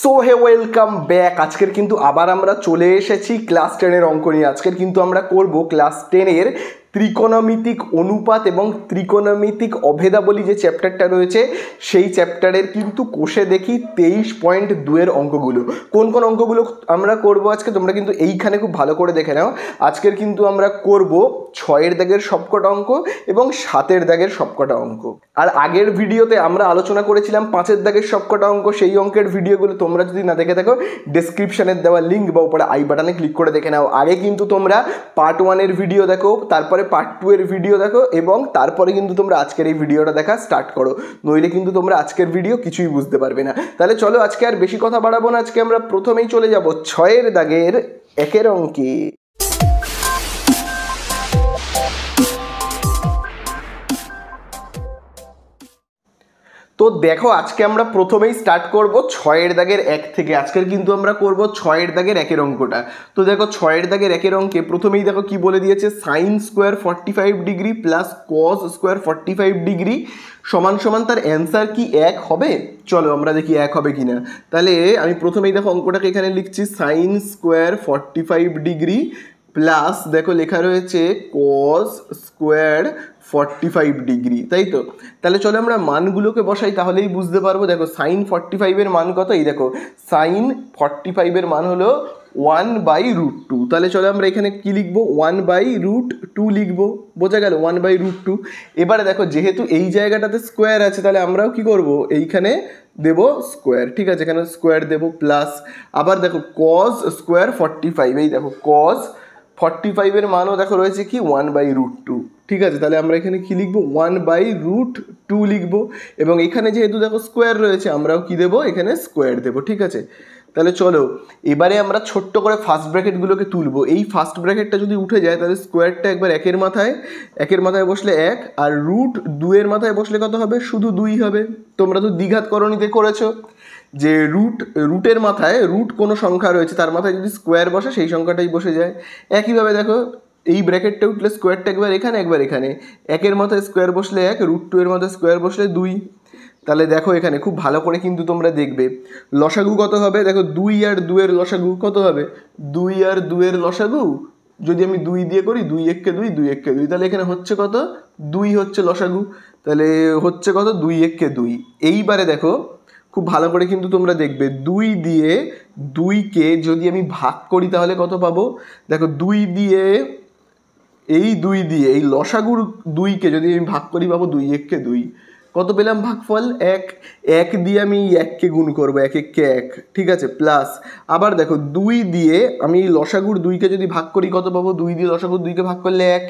So hey welcome back আজকের কিন্তু আবার আমরা চলে এসেছি ক্লাস টেনের অঙ্ক নিয়ে আজকের কিন্তু আমরা করব ক্লাস টেনের ত্রিকোণমিতিক অনুপাত এবং ত্রিকোণমিতিক অভেদাবলী যে চ্যাপ্টারটা রয়েছে সেই চ্যাপ্টারের কিন্তু কোষে দেখি তেইশ পয়েন্ট দুয়ের অঙ্কগুলো কোন কোন অঙ্কগুলো আমরা করব আজকে তোমরা কিন্তু এইখানে খুব ভালো করে দেখে নাও আজকের কিন্তু আমরা করব ছয়ের দাগের সবকটা অঙ্ক এবং সাতের দাগের সবকটা অঙ্ক আর আগের ভিডিওতে আমরা আলোচনা করেছিলাম পাঁচের দাগের সবকটা অঙ্ক সেই অঙ্কের ভিডিওগুলো তোমরা যদি না দেখে থাকো ডেসক্রিপশানের দেওয়া লিঙ্ক বা উপরে আই বাটনে ক্লিক করে দেখে নাও আগে কিন্তু তোমরা পার্ট ওয়ানের ভিডিও দেখো তারপরে পার্ট টু এর ভিডিও দেখো এবং তারপরে কিন্তু তোমরা আজকের এই ভিডিওটা দেখা স্টার্ট করো নইলে কিন্তু তোমরা আজকের ভিডিও কিছুই বুঝতে পারবে না তাহলে চলো আজকে আর বেশি কথা বাড়াবো না আজকে আমরা প্রথমেই চলে যাব ছয়ের দাগের একের অঙ্কে তো দেখো আজকে আমরা প্রথমেই স্টার্ট করব ছয়ের দাগের এক থেকে আজকের কিন্তু আমরা করব ছয়ের দাগের একের অঙ্কটা তো দেখো ছয়ের দাগের একের অঙ্কে প্রথমেই দেখো কি বলে দিয়েছে sine square forty five degree plus cos square forty five degree সমান সমান তার অ্যান্সার কি এক হবে চলো আমরা দেখি এক হবে কি না তাহলে আমি প্রথমেই দেখো অঙ্কটাকে এখানে লিখছি sine square forty five degree plus দেখো লেখা রয়েছে cos square forty five degree তাই তো তাহলে চলো আমরা মানগুলোকে বসাই তাহলেই বুঝতে পারবো দেখো সাইন ফর্টি ফাইভের মান কত এই দেখো সাইন ফর্টি ফাইভের মান হলো ওয়ান বাই রুট টু তাহলে চলো আমরা এখানে কি লিখবো ওয়ান বাই রুট টু লিখবো বোঝা গেল ওয়ান বাই রুট টু এবারে দেখো যেহেতু এই জায়গাটাতে স্কোয়ার আছে তাহলে আমরাও কি করব এইখানে দেব স্কোয়ার ঠিক আছে এখানে স্কোয়ার দেব প্লাস আবার দেখো কজ স্কোয়ার ফর্টি ফাইভ এই দেখো কজ ফর্টি ফাইভের মানও দেখো রয়েছে কি ওয়ান বাই রুট টু ঠিক আছে তাহলে আমরা এখানে কী লিখবো ওয়ান বাই রুট টু লিখবো এবং এখানে যেহেতু দেখো স্কোয়ার রয়েছে আমরাও কী দেবো এখানে স্কোয়ার দেবো ঠিক আছে তাহলে চলো এবারে আমরা ছোট্ট করে ফার্স্ট ব্র্যাকেটগুলোকে তুলবো এই ফার্স্ট ব্র্যাকেটটা যদি উঠে যায় তাহলে স্কোয়ারটা একবার একের মাথায় একের মাথায় বসলে এক আর রুট দুয়ের মাথায় বসলে কত হবে শুধু দুই হবে তোমরা তো দ্বিঘাত করণীতে করেছো যে রুট রুটের মাথায় রুট কোনো সংখ্যা রয়েছে তার মাথায় যদি স্কোয়ার বসে সেই সংখ্যাটাই বসে যায় একইভাবে দেখো এই ব্র্যাকেটটা উঠলে স্কোয়ারটা একবার এখানে একবার এখানে একের মাথায় স্কোয়ার বসলে এক রুট টু এর মাথায় স্কোয়ার বসলে দুই তাহলে দেখো এখানে খুব ভালো করে কিন্তু তোমরা দেখবে লসাগু কত হবে দেখো দুই আর দুয়ের লসাগু কত হবে দুই আর দুয়ের লসাগু যদি আমি দুই দিয়ে করি দুই এককে দুই দুই এককে দুই তাহলে এখানে হচ্ছে কত দুই হচ্ছে লসাগু তাহলে হচ্ছে কত দুই এককে দুই এইবারে দেখো খুব ভালো করে কিন্তু তোমরা দেখবে দুই দিয়ে দুইকে যদি আমি ভাগ করি তাহলে কত পাবো দেখো দুই দিয়ে এই দুই দিয়ে এই লসাগুর দুইকে যদি আমি ভাগ করি পাবো দুই এককে দুই কত পেলাম ভাগফল এক এক দিয়ে আমি এককে গুণ করবো এক এককে এক ঠিক আছে প্লাস আবার দেখো দুই দিয়ে আমি লসাগুর দুইকে যদি ভাগ করি কত পাবো দুই দিয়ে লসাগুর দুইকে ভাগ করলে এক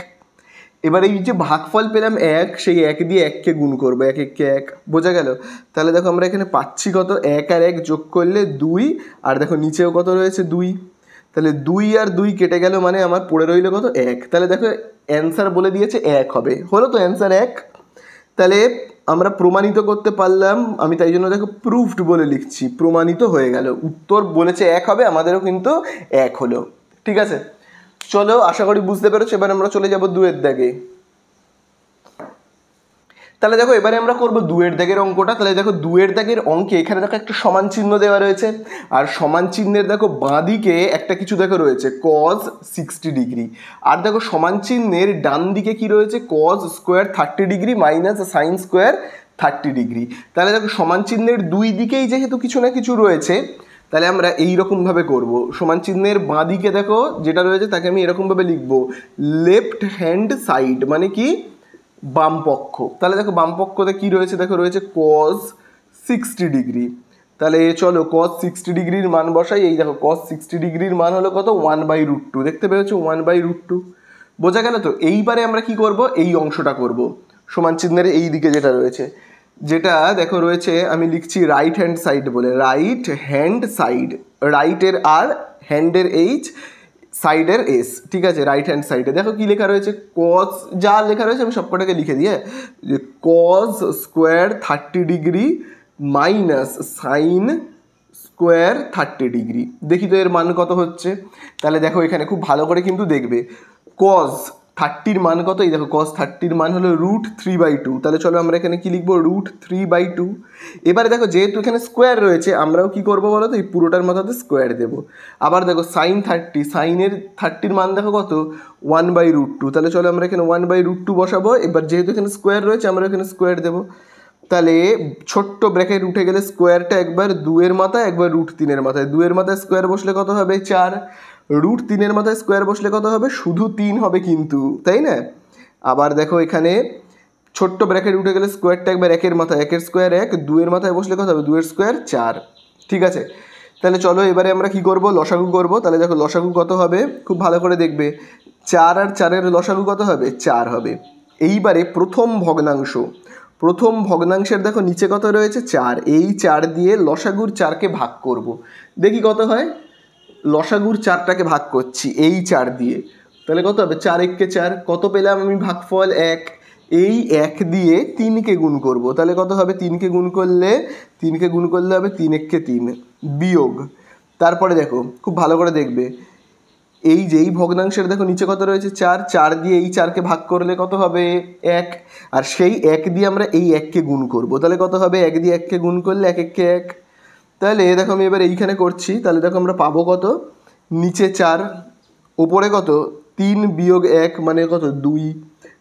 এবার এই যে ভাগফল পেলাম এক সেই এক দিয়ে এককে গুণ করবো এক এককে এক বোঝা গেল তাহলে দেখো আমরা এখানে পাচ্ছি কত এক আর এক যোগ করলে দুই আর দেখো নিচেও কত রয়েছে দুই তাহলে দুই আর দুই কেটে গেল মানে আমার পড়ে রইল কত এক তাহলে দেখো অ্যান্সার বলে দিয়েছে এক হবে হলো তো অ্যান্সার এক তাহলে আমরা প্রমাণিত করতে পারলাম আমি তাই জন্য দেখো প্রুফড বলে লিখছি প্রমাণিত হয়ে গেল উত্তর বলেছে এক হবে আমাদেরও কিন্তু এক হলো ঠিক আছে চলো আশা করি বুঝতে পেরেছো এবার আমরা চলে যাব দুয়ের দাগে তাহলে দেখো এবারে আমরা করব দুয়ের দাগের অঙ্কটা তাহলে দেখো দুয়ের দাগের অঙ্কে এখানে দেখো একটা সমান চিহ্ন দেওয়া রয়েছে আর সমান চিহ্নের দেখো বাঁদিকে একটা কিছু দেখো রয়েছে কজ সিক্সটি ডিগ্রি আর দেখো সমান চিহ্নের ডান দিকে কি রয়েছে cos square thirty degree minus sine square thirty degree তাহলে দেখো সমান চিহ্নের দুই দিকেই যেহেতু কিছু না কিছু রয়েছে তাহলে আমরা এই রকমভাবে করব সমান চিহ্নের বাঁদিকে দেখো যেটা রয়েছে তাকে আমি এরকমভাবে লিখব লেফট হ্যান্ড সাইড মানে কি বামপক্ষ তাহলে দেখো বামপক্ষতে কি রয়েছে দেখো রয়েছে কজ সিক্সটি ডিগ্রি তাহলে চলো কজ সিক্সটি ডিগ্রির মান বসাই এই দেখো কজ সিক্সটি ডিগ্রির মান হলো কত ওয়ান বাই রুট টু দেখতে পেয়েছো ওয়ান বাই রুট টু বোঝা গেল তো এইবারে আমরা কি করব এই অংশটা করব সমান চিহ্নের এই দিকে যেটা রয়েছে যেটা দেখো রয়েছে আমি লিখছি রাইট হ্যান্ড সাইড বলে রাইট হ্যান্ড সাইড রাইটের আর হ্যান্ডের এইচ সাইডের এস ঠিক আছে রাইট হ্যান্ড সাইডে দেখো কী লেখা রয়েছে কজ যা লেখা রয়েছে আমি সবকটাকে লিখে দিয়ে যে cos square thirty degree minus sine square thirty degree দেখি তো এর মান কত হচ্ছে তাহলে দেখো এখানে খুব ভালো করে কিন্তু দেখবে কজ থার্টির মান কত এই দেখো কস থার্টির মান হলো রুট থ্রি বাই টু তাহলে চলো আমরা এখানে কী লিখবো রুট থ্রি বাই টু এবারে দেখো যেহেতু এখানে স্কোয়ার রয়েছে আমরাও কি করবো বলো তো এই পুরোটার মাথাতে স্কোয়ার দেবো আবার দেখো সাইন থার্টি সাইনের থার্টির মান দেখো কত ওয়ান বাই রুট টু তাহলে চলো আমরা এখানে ওয়ান বাই রুট টু বসাবো এবার যেহেতু এখানে স্কোয়ার রয়েছে আমরা এখানে স্কোয়ার দেবো তাহলে ছোট্ট ব্র্যাকেট উঠে গেলে স্কোয়ারটা একবার দুয়ের মাথায় একবার রুট তিনের মাথায় দুয়ের মাথায় স্কোয়ার বসলে কত হবে চার রুট তিনের মাথায় স্কোয়ার বসলে কত হবে শুধু তিন হবে কিন্তু তাই না আবার দেখো এখানে ছোট্ট ব্র্যাকেট উঠে গেলে স্কোয়ারটা একবার একের মাথায় একের স্কোয়ার এক দুয়ের মাথায় বসলে কত হবে দুয়ের স্কোয়ার চার ঠিক আছে তাহলে চলো এবারে আমরা কি করব লসাগু করব তাহলে দেখো লসাগু কত হবে খুব ভালো করে দেখবে চার আর চারের লসাগু কত হবে চার হবে এইবারে প্রথম ভগ্নাংশ প্রথম ভগ্নাংশের দেখো নিচে কত রয়েছে চার এই চার দিয়ে লসাগুর চারকে ভাগ করব দেখি কত হয় লসাগুর চারটাকে ভাগ করছি এই চার দিয়ে তাহলে কত হবে চার এককে চার কত পেলাম আমি ভাগফল এক এই এক দিয়ে তিনকে গুণ করব তাহলে কত হবে তিনকে গুণ করলে তিনকে গুণ করলে হবে তিন এককে তিন বিয়োগ তারপরে দেখো খুব ভালো করে দেখবে এই যে এই ভগ্নাংশের দেখো নিচে কত রয়েছে চার চার দিয়ে এই চারকে ভাগ করলে কত হবে এক আর সেই এক দিয়ে আমরা এই এককে গুণ করব তাহলে কত হবে এক দিয়ে এককে গুণ করলে এক এককে এক তাহলে দেখো আমি এবার এইখানে করছি তাহলে দেখো আমরা পাবো কত নিচে চার ওপরে কত তিন বিয়োগ এক মানে কত দুই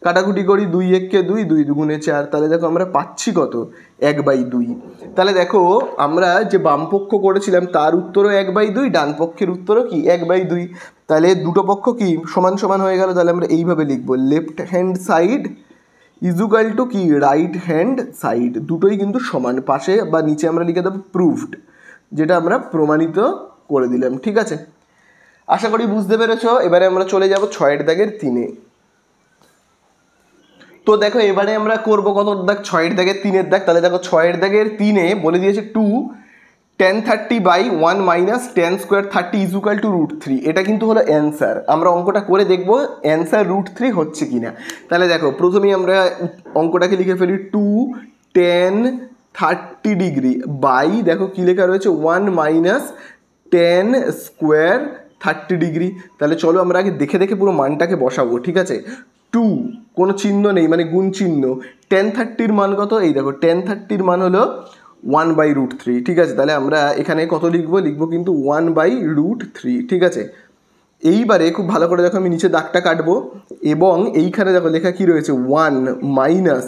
কাটাকুটি করি দুই এককে দুই দুই দুগুণে চার তাহলে দেখো আমরা পাচ্ছি কত এক বাই দুই তাহলে দেখো আমরা যে বামপক্ষ করেছিলাম তার উত্তরও এক বাই দুই ডান পক্ষের উত্তরও কি এক বাই দুই তাহলে দুটো পক্ষ কি সমান সমান হয়ে গেল তাহলে আমরা এইভাবে লিখব left hand side equal to কি রাইট হ্যান্ড সাইড দুটোই কিন্তু সমান পাশে বা নিচে আমরা লিখে দেবো প্রুভড যেটা আমরা প্রমাণিত করে দিলাম ঠিক আছে আশা করি বুঝতে পেরেছ এবারে আমরা চলে যাব ছয়ের দাগের তিনে তো দেখো এবারে আমরা করব কত দাগ ছয়ের দাগের তিনের দাগ তাহলে দেখো ছয়ের দাগের তিনে বলে দিয়েছে two tan thirty by one minus tan square thirty equal to root three এটা কিন্তু হলো অ্যান্সার আমরা অঙ্কটা করে দেখব অ্যান্সার রুট থ্রি হচ্ছে কি না তাহলে দেখো প্রথমেই আমরা অঙ্কটাকে লিখে ফেলি two tan thirty degree by দেখো কী লেখা রয়েছে one minus tan square thirty degree তাহলে চলো আমরা আগে দেখে দেখে পুরো মানটাকে বসাবো ঠিক আছে টু কোনো চিহ্ন নেই মানে গুণ চিহ্ন টেন থার্টির মান কত এই দেখো টেন থার্টির মান হলো ওয়ান বাই রুট থ্রি ঠিক আছে তাহলে আমরা এখানে কত লিখবো লিখবো কিন্তু ওয়ান বাই রুট থ্রি ঠিক আছে এইবারে খুব ভালো করে দেখো আমি নিচে দাগটা কাটবো এবং এইখানে দেখো লেখা কি রয়েছে one minus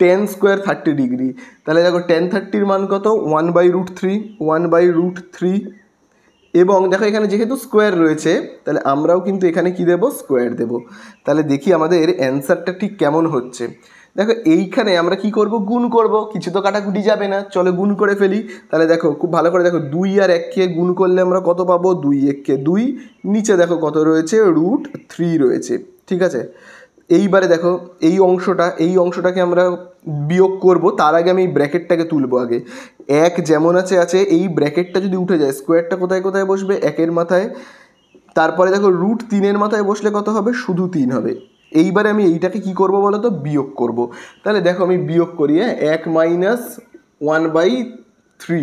tan square thirty degree তাহলে দেখো টেন থার্টির মান কত one by root three one by root three এবং দেখো এখানে যেহেতু স্কোয়ার রয়েছে তাহলে আমরাও কিন্তু এখানে কি দেব স্কোয়ার দেব তাহলে দেখি আমাদের অ্যান্সারটা ঠিক কেমন হচ্ছে দেখো এইখানে আমরা কি করব গুণ করব কিছু তো কাটাকুটি যাবে না চলে গুণ করে ফেলি তাহলে দেখো খুব ভালো করে দেখো দুই আর এককে গুণ করলে আমরা কত পাবো দুই এককে দুই নিচে দেখো কত রয়েছে রুট থ্রি রয়েছে ঠিক আছে এইবারে দেখো এই অংশটা এই অংশটাকে আমরা বিয়োগ করব তার আগে আমি এই ব্র্যাকেটটাকে তুলব আগে এক যেমন আছে আছে এই ব্র্যাকেটটা যদি উঠে যায় স্কোয়ারটা কোথায় কোথায় বসবে একের মাথায় তারপরে দেখো রুট তিনের মাথায় বসলে কত হবে শুধু তিন হবে এইবারে আমি এইটাকে কি করব বলো তো বিয়োগ করব তাহলে দেখো আমি বিয়োগ করি হ্যাঁ এক মাইনাস ওয়ান বাই থ্রি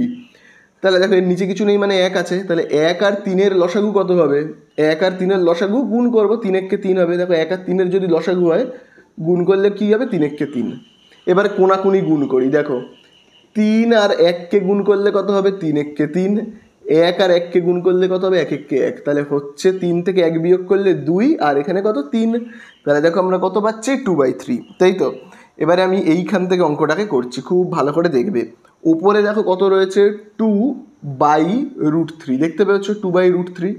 তাহলে দেখো এর নিচে কিছু নেই মানে এক আছে তাহলে এক আর তিনের লসাগু কত হবে এক আর তিনের লসাগু গুণ করবো তিন কে তিন হবে দেখো এক আর তিনের যদি লসাগু হয় গুণ করলে কী হবে তিন কে তিন এবার কোনাকুনি গুণ করি দেখো তিন আর এককে গুণ করলে কত হবে তিন কে তিন এক আর এককে গুণ করলে কত হবে এক এককে এক তাহলে হচ্ছে তিন থেকে এক বিয়োগ করলে দুই আর এখানে কত তিন তাহলে দেখো আমরা কত পাচ্ছি টু বাই থ্রি তাই তো এবারে আমি এইখান থেকে অঙ্কটাকে করছি খুব ভালো করে দেখবে উপরে দেখো কত রয়েছে টু বাই রুট থ্রি দেখতে পেয়েছ টু বাই রুট থ্রি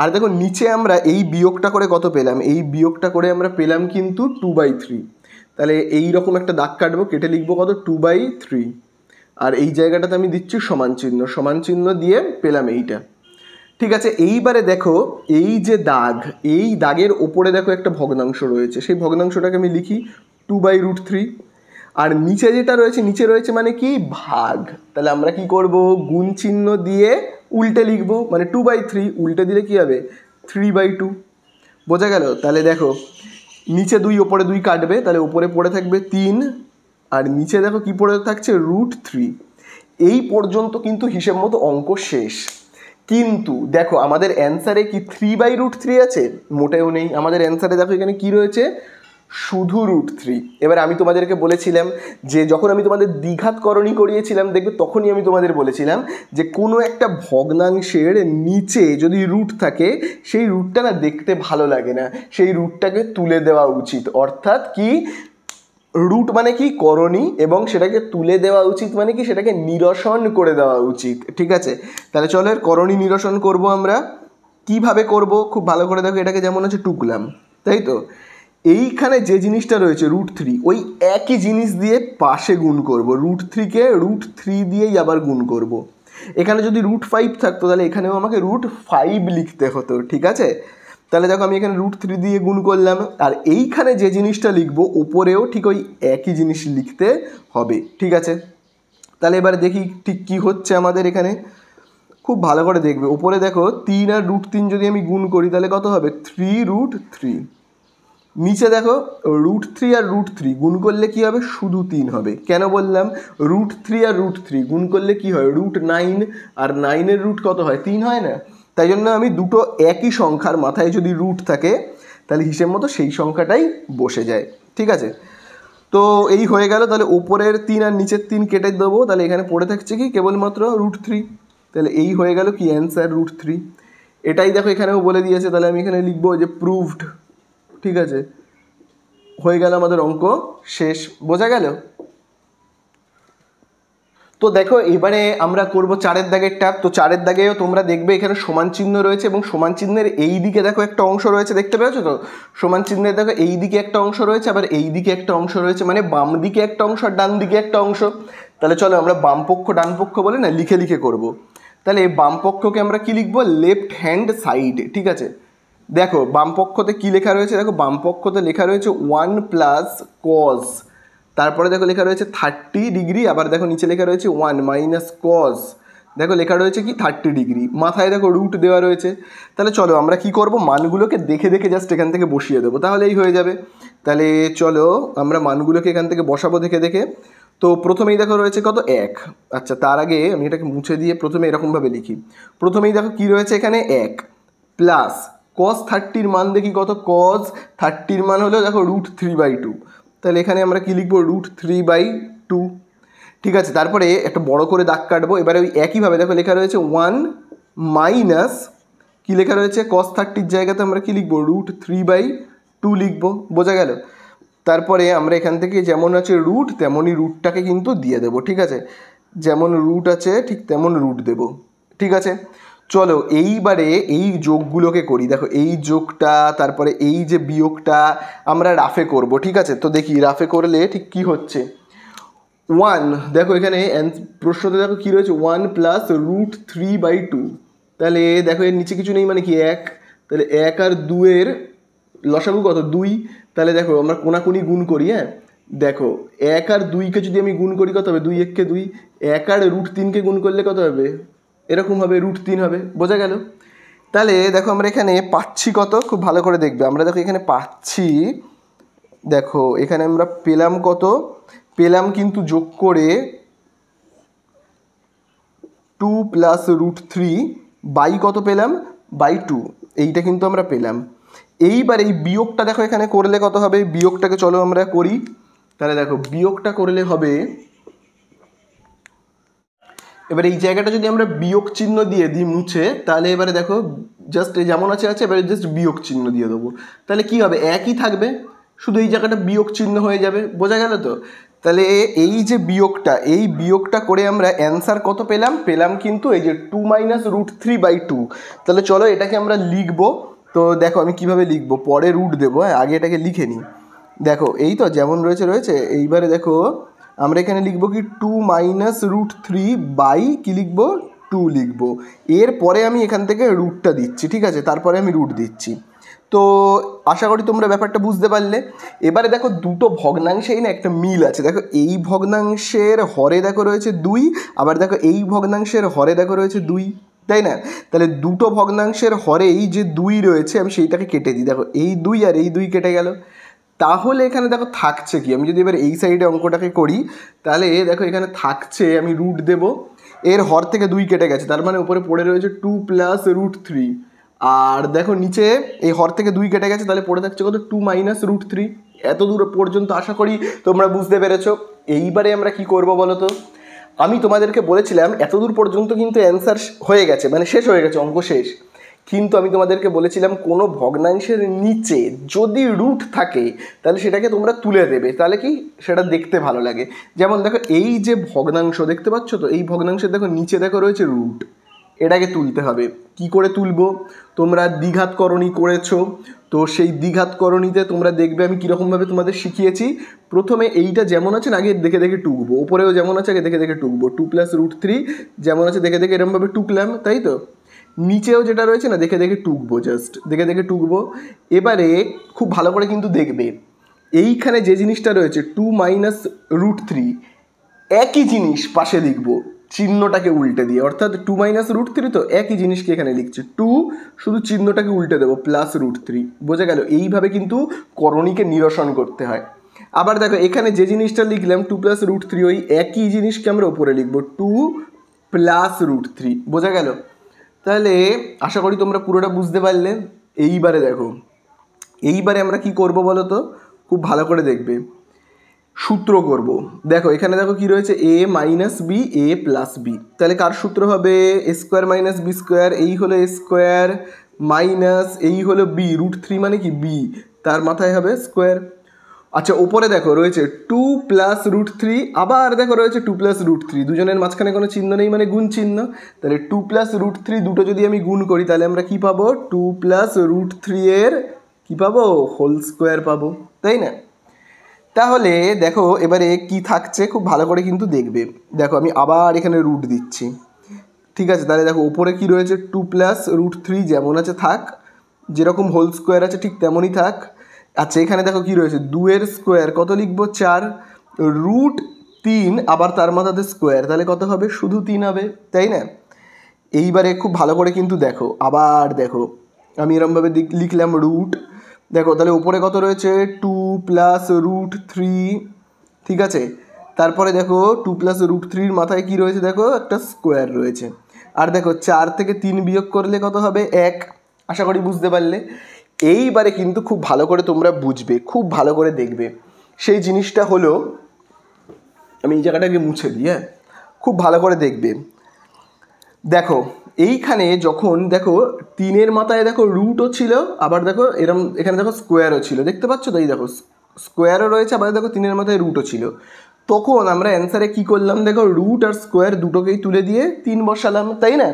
আর দেখো নিচে আমরা এই বিয়োগটা করে কত পেলাম এই বিয়োগটা করে আমরা পেলাম কিন্তু টু বাই থ্রি তাহলে এই রকম একটা দাগ কাটবো কেটে লিখবো কত টু বাই থ্রি আর এই জায়গাটাতে আমি দিচ্ছি সমান চিহ্ন সমান চিহ্ন দিয়ে পেলাম এইটা ঠিক আছে এইবারে দেখো এই যে দাগ এই দাগের ওপরে দেখো একটা ভগ্নাংশ রয়েছে সেই ভগ্নাংশটাকে আমি লিখি টু বাই রুট থ্রি আর নিচে যেটা রয়েছে নিচে রয়েছে মানে কি ভাগ তাহলে আমরা কি করব গুণ চিহ্ন দিয়ে উল্টে লিখব মানে টু বাই থ্রি উল্টে দিলে কী হবে থ্রি বাই টু বোঝা গেল তাহলে দেখো নিচে দুই ওপরে দুই কাটবে তাহলে ওপরে পড়ে থাকবে তিন আর নিচে দেখো কি পড়ে থাকছে রুট থ্রি এই পর্যন্ত কিন্তু হিসেব মতো অঙ্ক শেষ কিন্তু দেখো আমাদের অ্যান্সারে কি থ্রি বাই রুট থ্রি আছে মোটেও নেই আমাদের অ্যান্সারে দেখো এখানে কি রয়েছে শুধু রুট থ্রি এবার আমি তোমাদেরকে বলেছিলাম যে যখন আমি তোমাদের করণী করিয়েছিলাম দেখবে তখনই আমি তোমাদের বলেছিলাম যে কোনো একটা ভগ্নাংশের নিচে যদি রুট থাকে সেই রুটটা না দেখতে ভালো লাগে না সেই রুটটাকে তুলে দেওয়া উচিত অর্থাৎ কি রুট মানে কি করণী এবং সেটাকে তুলে দেওয়া উচিত মানে কি সেটাকে নিরসন করে দেওয়া উচিত ঠিক আছে তাহলে চলো এর করণী নিরসন করব আমরা কিভাবে করব খুব ভালো করে দেখো এটাকে যেমন হচ্ছে টুকলাম তাই তো এইখানে যে জিনিসটা রয়েছে রুট থ্রি ওই একই জিনিস দিয়ে পাশে গুণ করব রুট থ্রিকে রুট থ্রি দিয়েই আবার গুণ করব। এখানে যদি রুট ফাইভ থাকতো তাহলে এখানেও আমাকে রুট ফাইভ লিখতে হতো ঠিক আছে তাহলে দেখো আমি এখানে রুট থ্রি দিয়ে গুণ করলাম আর এইখানে যে জিনিসটা লিখবো ওপরেও ঠিক ওই একই জিনিস লিখতে হবে ঠিক আছে তাহলে এবারে দেখি ঠিক কী হচ্ছে আমাদের এখানে খুব ভালো করে দেখবে ওপরে দেখো তিন আর রুট তিন যদি আমি গুণ করি তাহলে কত হবে থ্রি রুট থ্রি নিচে দেখো রুট থ্রি আর রুট থ্রি গুণ করলে কি হবে শুধু তিন হবে কেন বললাম রুট থ্রি আর রুট থ্রি গুণ করলে কি হয় রুট নাইন আর নাইনের রুট কত হয় তিন হয় না তাই জন্য আমি দুটো একই সংখ্যার মাথায় যদি রুট থাকে তাহলে হিসেব মতো সেই সংখ্যাটাই বসে যায় ঠিক আছে তো এই হয়ে গেল তাহলে ওপরের তিন আর নিচের তিন কেটে দেবো তাহলে এখানে পড়ে থাকছে কি কেবলমাত্র রুট থ্রি তাহলে এই হয়ে গেল কি অ্যান্সার রুট থ্রি এটাই দেখো এখানেও বলে দিয়েছে তাহলে আমি এখানে লিখবো যে প্রুভড ঠিক আছে হয়ে গেল আমাদের অঙ্ক শেষ বোঝা গেল তো দেখো এবারে আমরা করব চারের দাগের ট্যাপ তো চারের দাগেও তোমরা দেখবে এখানে সমান চিহ্ন রয়েছে এবং সমান চিহ্নের এই দিকে দেখো একটা অংশ রয়েছে দেখতে পেয়েছো তো সমান চিহ্নের দেখো এই দিকে একটা অংশ রয়েছে আবার এই দিকে একটা অংশ রয়েছে মানে বাম দিকে একটা অংশ আর ডান দিকে একটা অংশ তাহলে চলো আমরা বাম পক্ষ ডান পক্ষ বলে না লিখে লিখে করব। তাহলে বাম পক্ষকে আমরা কি লিখবো লেফট হ্যান্ড সাইড ঠিক আছে দেখো বামপক্ষতে কি লেখা রয়েছে দেখো বামপক্ষতে লেখা রয়েছে ওয়ান প্লাস কজ তারপরে দেখো লেখা রয়েছে থার্টি ডিগ্রি আবার দেখো নিচে লেখা রয়েছে ওয়ান মাইনাস কজ দেখো লেখা রয়েছে কি থার্টি ডিগ্রি মাথায় দেখো রুট দেওয়া রয়েছে তাহলে চলো আমরা কি করব মানগুলোকে দেখে দেখে জাস্ট এখান থেকে বসিয়ে দেবো তাহলেই হয়ে যাবে তাহলে চলো আমরা মানগুলোকে এখান থেকে বসাবো দেখে দেখে তো প্রথমেই দেখো রয়েছে কত এক আচ্ছা তার আগে আমি এটাকে মুছে দিয়ে প্রথমে এরকমভাবে লিখি প্রথমেই দেখো কি রয়েছে এখানে এক প্লাস কস থার্টির মান দেখি কত কস থার্টির মান হলো দেখো রুট থ্রি বাই টু তাহলে এখানে আমরা কী লিখবো রুট থ্রি বাই টু ঠিক আছে তারপরে একটা বড় করে দাগ কাটবো এবারে ওই একইভাবে দেখো লেখা রয়েছে ওয়ান মাইনাস কী লেখা রয়েছে কস থার্টির জায়গাতে আমরা কী লিখবো রুট থ্রি বাই টু লিখবো বোঝা গেল তারপরে আমরা এখান থেকে যেমন আছে রুট তেমনই রুটটাকে কিন্তু দিয়ে দেবো ঠিক আছে যেমন রুট আছে ঠিক তেমন রুট দেব ঠিক আছে চলো এইবারে এই যোগগুলোকে করি দেখো এই যোগটা তারপরে এই যে বিয়োগটা আমরা রাফে করব ঠিক আছে তো দেখি রাফে করলে ঠিক কি হচ্ছে ওয়ান দেখো এখানে প্রশ্নতে দেখো কী রয়েছে one plus root three by two তাহলে দেখো এর নিচে কিছু নেই মানে কি এক তাহলে এক আর দুয়ের লসাগু কত দুই তাহলে দেখো আমরা কোনাকুনি গুণ করি হ্যাঁ দেখো এক আর দুইকে যদি আমি গুণ করি কত হবে দুই এককে দুই এক আর রুট তিনকে গুণ করলে কত হবে এরকম হবে রুট তিন হবে বোঝা গেল তাহলে দেখো আমরা এখানে পাচ্ছি কত খুব ভালো করে দেখবে আমরা দেখো এখানে পাচ্ছি দেখো এখানে আমরা পেলাম কত পেলাম কিন্তু যোগ করে two plus root three by কত পেলাম বাই টু এইটা কিন্তু আমরা পেলাম এইবার এই বিয়োগটা দেখো এখানে করলে কত হবে বিয়োগটাকে চলো আমরা করি তাহলে দেখো বিয়োগটা করলে হবে এবার এই জায়গাটা যদি আমরা বিয়োগ চিহ্ন দিয়ে দিই মুছে তাহলে এবারে দেখো জাস্ট যেমন আছে আছে এবারে জাস্ট বিয়োগ চিহ্ন দিয়ে দেবো তাহলে কি হবে একই থাকবে শুধু এই জায়গাটা বিয়োগ চিহ্ন হয়ে যাবে বোঝা গেল তো তাহলে এই যে বিয়োগটা এই বিয়োগটা করে আমরা অ্যান্সার কত পেলাম পেলাম কিন্তু এই যে two minus root three by two তাহলে চলো এটাকে আমরা লিখবো তো দেখো আমি কিভাবে লিখবো পরে রুট দেবো হ্যাঁ আগে এটাকে লিখে নিই দেখো এই তো যেমন রয়েছে রয়েছে এইবারে দেখো আমরা এখানে লিখব কি two minus root three by কী লিখব টু লিখব এরপরে আমি এখান থেকে রুটটা দিচ্ছি ঠিক আছে তারপরে আমি রুট দিচ্ছি তো আশা করি তোমরা ব্যাপারটা বুঝতে পারলে এবারে দেখো দুটো ভগ্নাংশেই না একটা মিল আছে দেখো এই ভগ্নাংশের হরে দেখো রয়েছে দুই আবার দেখো এই ভগ্নাংশের হরে দেখো রয়েছে দুই তাই না তাহলে দুটো ভগ্নাংশের হরেই যে দুই রয়েছে আমি সেইটাকে কেটে দিই দেখো এই দুই আর এই দুই কেটে গেল তাহলে এখানে দেখো থাকছে কি আমি যদি এবার এই সাইডে অঙ্কটাকে করি তাহলে দেখো এখানে থাকছে আমি রুট দেব এর হর থেকে দুই কেটে গেছে তার মানে উপরে পড়ে রয়েছে টু প্লাস রুট থ্রি আর দেখো নিচে এই হর থেকে দুই কেটে গেছে তাহলে পড়ে থাকছে কত টু মাইনাস রুট থ্রি এত দূর পর্যন্ত আশা করি তোমরা বুঝতে পেরেছো এইবারে আমরা কি করব বলো তো আমি তোমাদেরকে বলেছিলাম এত দূর পর্যন্ত কিন্তু অ্যান্সার হয়ে গেছে মানে শেষ হয়ে গেছে অঙ্ক শেষ কিন্তু আমি তোমাদেরকে বলেছিলাম কোনো ভগ্নাংশের নিচে যদি রুট থাকে তাহলে সেটাকে তোমরা তুলে দেবে তাহলে কি সেটা দেখতে ভালো লাগে যেমন দেখো এই যে ভগ্নাংশ দেখতে পাচ্ছ তো এই ভগ্নাংশের দেখো নিচে দেখো রয়েছে রুট এটাকে তুলতে হবে কি করে তুলবো তোমরা দ্বিঘাতকরণী করেছো তো সেই দ্বিঘাতকরণীতে তোমরা দেখবে আমি কীরকমভাবে তোমাদের শিখিয়েছি প্রথমে এইটা যেমন আছে না আগে দেখে দেখে টুকবো ওপরেও যেমন আছে আগে দেখে দেখে টুকবো টু প্লাস রুট থ্রি যেমন আছে দেখে দেখে এরমভাবে টুকলাম তাই তো নিচেও যেটা রয়েছে না দেখে দেখে টুকবো জাস্ট দেখে দেখে টুকবো এবারে খুব ভালো করে কিন্তু দেখবে এইখানে যে জিনিসটা রয়েছে টু মাইনাস রুট থ্রি একই জিনিস পাশে লিখবো চিহ্নটাকে উল্টে দিয়ে অর্থাৎ টু মাইনাস রুট থ্রি তো একই জিনিসকে এখানে লিখছে টু শুধু চিহ্নটাকে উল্টে দেবো প্লাস রুট থ্রি বোঝা গেল এইভাবে কিন্তু করণীকে নিরসন করতে হয় আবার দেখো এখানে যে জিনিসটা লিখলাম টু প্লাস রুট থ্রি ওই একই জিনিসকে আমরা ওপরে লিখবো টু প্লাস রুট থ্রি বোঝা গেল তাহলে আশা করি তোমরা পুরোটা বুঝতে পারলে এইবারে দেখো এইবারে আমরা কি করব বলো তো খুব ভালো করে দেখবে সূত্র করব দেখো এখানে দেখো কি রয়েছে A minus B A plus B তাহলে কার সূত্র হবে A square minus B square এই হলো এ স্কোয়ার মাইনাস এই হলো বি রুট থ্রি মানে কি বি তার মাথায় হবে স্কোয়ার আচ্ছা ওপরে দেখো রয়েছে টু প্লাস রুট থ্রি আবার দেখো রয়েছে টু প্লাস রুট থ্রি দুজনের মাঝখানে কোনো চিহ্ন নেই মানে গুণ চিহ্ন তাহলে টু প্লাস রুট থ্রি দুটো যদি আমি গুণ করি তাহলে আমরা কি পাবো টু প্লাস রুট থ্রি এর কী পাবো হোল স্কোয়ার পাবো তাই না তাহলে দেখো এবারে কি থাকছে খুব ভালো করে কিন্তু দেখবে দেখো আমি আবার এখানে রুট দিচ্ছি ঠিক আছে তাহলে দেখো ওপরে কি রয়েছে টু প্লাস রুট থ্রি যেমন আছে থাক যেরকম হোল স্কোয়ার আছে ঠিক তেমনই থাক আচ্ছা এখানে দেখো কি রয়েছে দুয়ের স্কোয়ার কত লিখবো চার রুট তিন আবার তার মাথাতে স্কোয়ার তাহলে কত হবে শুধু তিন হবে তাই না এইবারে খুব ভালো করে কিন্তু দেখো আবার দেখো আমি এরমভাবে লিখলাম রুট দেখো তাহলে উপরে কত রয়েছে টু প্লাস রুট থ্রি ঠিক আছে তারপরে দেখো টু প্লাস রুট থ্রির মাথায় কী রয়েছে দেখো একটা স্কোয়ার রয়েছে আর দেখো চার থেকে তিন বিয়োগ করলে কত হবে এক আশা করি বুঝতে পারলে এইবারে কিন্তু খুব ভালো করে তোমরা বুঝবে খুব ভালো করে দেখবে সেই জিনিসটা হলো আমি এই জায়গাটাকে মুছে দিই হ্যাঁ খুব ভালো করে দেখবে দেখো এইখানে যখন দেখো তিনের মাথায় দেখো রুটও ছিল আবার দেখো এরম এখানে দেখো স্কোয়ারও ছিল দেখতে পাচ্ছ তো এই দেখো স্কোয়ারও রয়েছে আবার দেখো তিনের মাথায় রুটও ছিল তখন আমরা অ্যান্সারে কি করলাম দেখো রুট আর স্কোয়ার দুটোকেই তুলে দিয়ে তিন বসালাম তাই না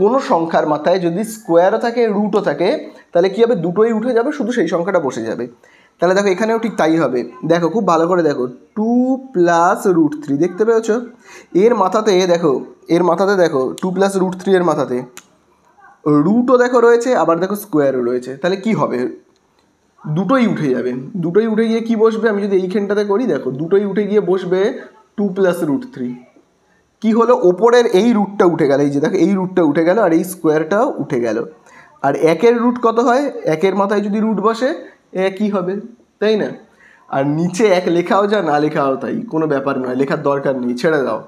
কোনো সংখ্যার মাথায় যদি স্কোয়ারও থাকে রুটও থাকে তাহলে কী হবে দুটোই উঠে যাবে শুধু সেই সংখ্যাটা বসে যাবে তাহলে দেখো এখানেও ঠিক তাই হবে দেখো খুব ভালো করে দেখো টু প্লাস রুট থ্রি দেখতে পেয়েছ এর মাথাতে দেখো এর মাথাতে দেখো টু প্লাস রুট থ্রি এর মাথাতে রুটও দেখো রয়েছে আবার দেখো স্কোয়ারও রয়েছে তাহলে কি হবে দুটোই উঠে যাবে দুটোই উঠে গিয়ে কি বসবে আমি যদি এইখানটাতে করি দেখো দুটোই উঠে গিয়ে বসবে টু প্লাস রুট থ্রি কি হলো ওপরের এই রুটটা উঠে গেল এই যে দেখো এই রুটটা উঠে গেল আর এই স্কোয়ারটাও উঠে গেল আর একের রুট কত হয় একের মাথায় যদি রুট বসে একই হবে তাই না আর নিচে এক লেখাও যা না লেখাও তাই কোনো ব্যাপার নয় লেখার দরকার নেই ছেড়ে দাও